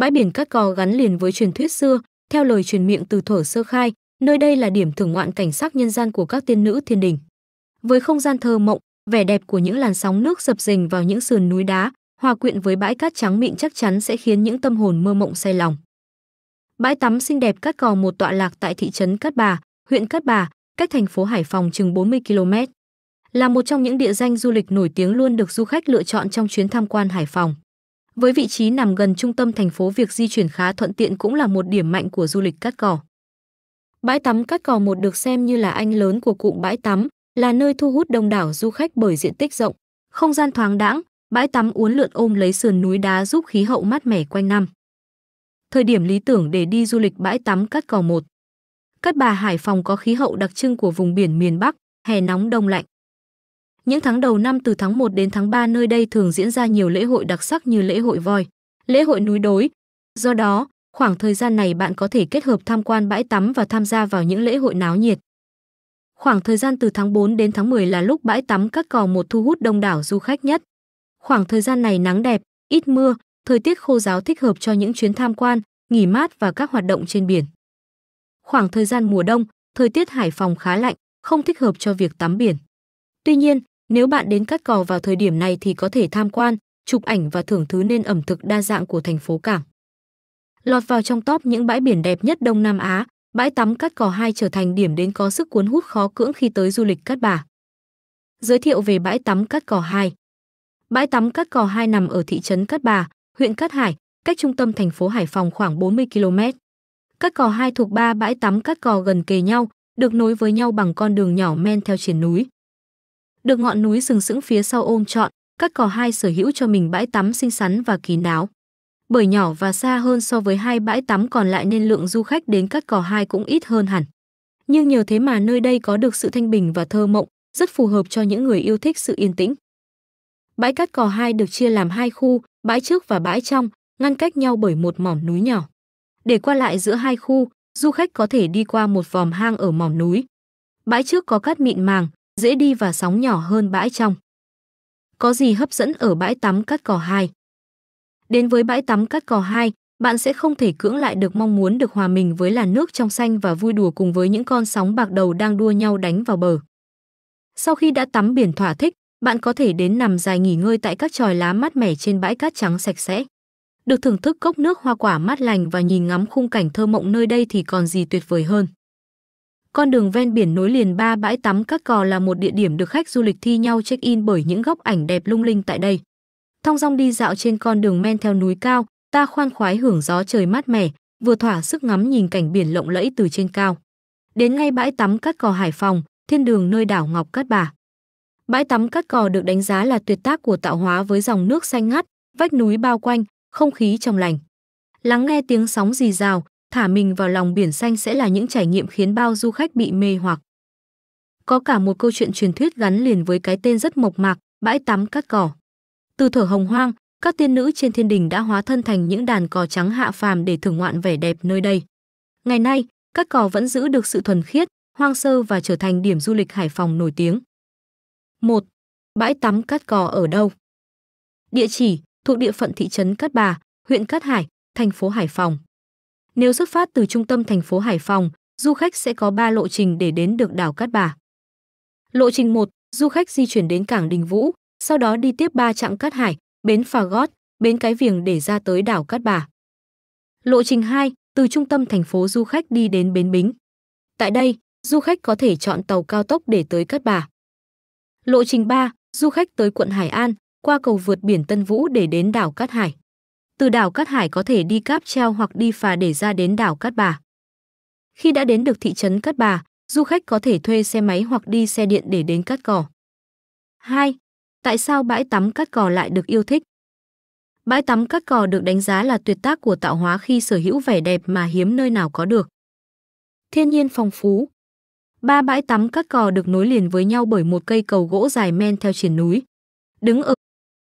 bãi biển Cát Cò gắn liền với truyền thuyết xưa, theo lời truyền miệng từ thuở sơ khai, nơi đây là điểm thưởng ngoạn cảnh sắc nhân gian của các tiên nữ thiên đình. Với không gian thơ mộng, vẻ đẹp của những làn sóng nước dập dềnh vào những sườn núi đá, hòa quyện với bãi cát trắng mịn chắc chắn sẽ khiến những tâm hồn mơ mộng say lòng. Bãi tắm xinh đẹp Cát Cò một tọa lạc tại thị trấn Cát Bà, huyện Cát Bà, cách thành phố Hải Phòng chừng 40 km. Là một trong những địa danh du lịch nổi tiếng luôn được du khách lựa chọn trong chuyến tham quan Hải Phòng. Với vị trí nằm gần trung tâm thành phố việc di chuyển khá thuận tiện cũng là một điểm mạnh của du lịch Cát Cỏ. Bãi tắm Cát Cỏ một được xem như là anh lớn của cụm bãi tắm, là nơi thu hút đông đảo du khách bởi diện tích rộng, không gian thoáng đãng, bãi tắm uốn lượn ôm lấy sườn núi đá giúp khí hậu mát mẻ quanh năm. Thời điểm lý tưởng để đi du lịch bãi tắm Cát Cỏ một. Cát Bà Hải Phòng có khí hậu đặc trưng của vùng biển miền Bắc, hè nóng đông lạnh. Những tháng đầu năm từ tháng 1 đến tháng 3 nơi đây thường diễn ra nhiều lễ hội đặc sắc như lễ hội voi, lễ hội núi đối. Do đó, khoảng thời gian này bạn có thể kết hợp tham quan bãi tắm và tham gia vào những lễ hội náo nhiệt. Khoảng thời gian từ tháng 4 đến tháng 10 là lúc bãi tắm các cò một thu hút đông đảo du khách nhất. Khoảng thời gian này nắng đẹp, ít mưa, thời tiết khô giáo thích hợp cho những chuyến tham quan, nghỉ mát và các hoạt động trên biển. Khoảng thời gian mùa đông, thời tiết Hải Phòng khá lạnh, không thích hợp cho việc tắm biển. Tuy nhiên, nếu bạn đến Cát Cò vào thời điểm này thì có thể tham quan, chụp ảnh và thưởng thứ nên ẩm thực đa dạng của thành phố Cảng. Lọt vào trong top những bãi biển đẹp nhất Đông Nam Á, bãi tắm Cát Cò 2 trở thành điểm đến có sức cuốn hút khó cưỡng khi tới du lịch Cát Bà. Giới thiệu về bãi tắm Cát Cò 2 Bãi tắm Cát Cò 2 nằm ở thị trấn Cát Bà, huyện Cát Hải, cách trung tâm thành phố Hải Phòng khoảng 40 km. Cát Cò 2 thuộc ba bãi tắm Cát Cò gần kề nhau, được nối với nhau bằng con đường nhỏ men theo triển núi được ngọn núi sừng sững phía sau ôm trọn, cắt cỏ hai sở hữu cho mình bãi tắm xinh xắn và kín đáo. Bởi nhỏ và xa hơn so với hai bãi tắm còn lại nên lượng du khách đến cắt cỏ hai cũng ít hơn hẳn. Nhưng nhờ thế mà nơi đây có được sự thanh bình và thơ mộng, rất phù hợp cho những người yêu thích sự yên tĩnh. Bãi cát cò hai được chia làm hai khu, bãi trước và bãi trong, ngăn cách nhau bởi một mỏm núi nhỏ. Để qua lại giữa hai khu, du khách có thể đi qua một vòm hang ở mỏm núi. Bãi trước có cát mịn màng, dễ đi và sóng nhỏ hơn bãi trong. Có gì hấp dẫn ở bãi tắm Cát Cỏ 2? Đến với bãi tắm Cát Cỏ 2, bạn sẽ không thể cưỡng lại được mong muốn được hòa mình với làn nước trong xanh và vui đùa cùng với những con sóng bạc đầu đang đua nhau đánh vào bờ. Sau khi đã tắm biển thỏa thích, bạn có thể đến nằm dài nghỉ ngơi tại các tròi lá mát mẻ trên bãi cát trắng sạch sẽ. Được thưởng thức cốc nước hoa quả mát lành và nhìn ngắm khung cảnh thơ mộng nơi đây thì còn gì tuyệt vời hơn. Con đường ven biển nối liền ba bãi tắm các cò là một địa điểm được khách du lịch thi nhau check-in bởi những góc ảnh đẹp lung linh tại đây. Thong dong đi dạo trên con đường men theo núi cao, ta khoan khoái hưởng gió trời mát mẻ, vừa thỏa sức ngắm nhìn cảnh biển lộng lẫy từ trên cao. Đến ngay bãi tắm Cát Cò Hải Phòng, thiên đường nơi đảo Ngọc Cát Bà. Bãi tắm Cát Cò được đánh giá là tuyệt tác của tạo hóa với dòng nước xanh ngắt, vách núi bao quanh, không khí trong lành. Lắng nghe tiếng sóng rì rào, thả mình vào lòng biển xanh sẽ là những trải nghiệm khiến bao du khách bị mê hoặc. Có cả một câu chuyện truyền thuyết gắn liền với cái tên rất mộc mạc, bãi tắm cát cỏ. Từ thở hồng hoang, các tiên nữ trên thiên đình đã hóa thân thành những đàn cò trắng hạ phàm để thưởng ngoạn vẻ đẹp nơi đây. Ngày nay, cát cò vẫn giữ được sự thuần khiết, hoang sơ và trở thành điểm du lịch Hải Phòng nổi tiếng. 1. Bãi tắm cát cò ở đâu? Địa chỉ thuộc địa phận thị trấn Cát Bà, huyện Cát Hải, thành phố Hải Phòng. Nếu xuất phát từ trung tâm thành phố Hải Phòng, du khách sẽ có 3 lộ trình để đến được đảo Cát Bà. Lộ trình 1, du khách di chuyển đến cảng Đình Vũ, sau đó đi tiếp 3 trạm cát hải, bến Phà Gót, bến Cái Viềng để ra tới đảo Cát Bà. Lộ trình 2, từ trung tâm thành phố du khách đi đến bến Bính. Tại đây, du khách có thể chọn tàu cao tốc để tới Cát Bà. Lộ trình 3, du khách tới quận Hải An, qua cầu vượt biển Tân Vũ để đến đảo Cát Hải. Từ đảo Cát Hải có thể đi cáp treo hoặc đi phà để ra đến đảo Cát Bà. Khi đã đến được thị trấn Cát Bà, du khách có thể thuê xe máy hoặc đi xe điện để đến Cát Cò. 2. Tại sao bãi tắm Cát Cò lại được yêu thích? Bãi tắm Cát Cò được đánh giá là tuyệt tác của tạo hóa khi sở hữu vẻ đẹp mà hiếm nơi nào có được. Thiên nhiên phong phú. Ba bãi tắm Cát Cò được nối liền với nhau bởi một cây cầu gỗ dài men theo triển núi. Đứng ở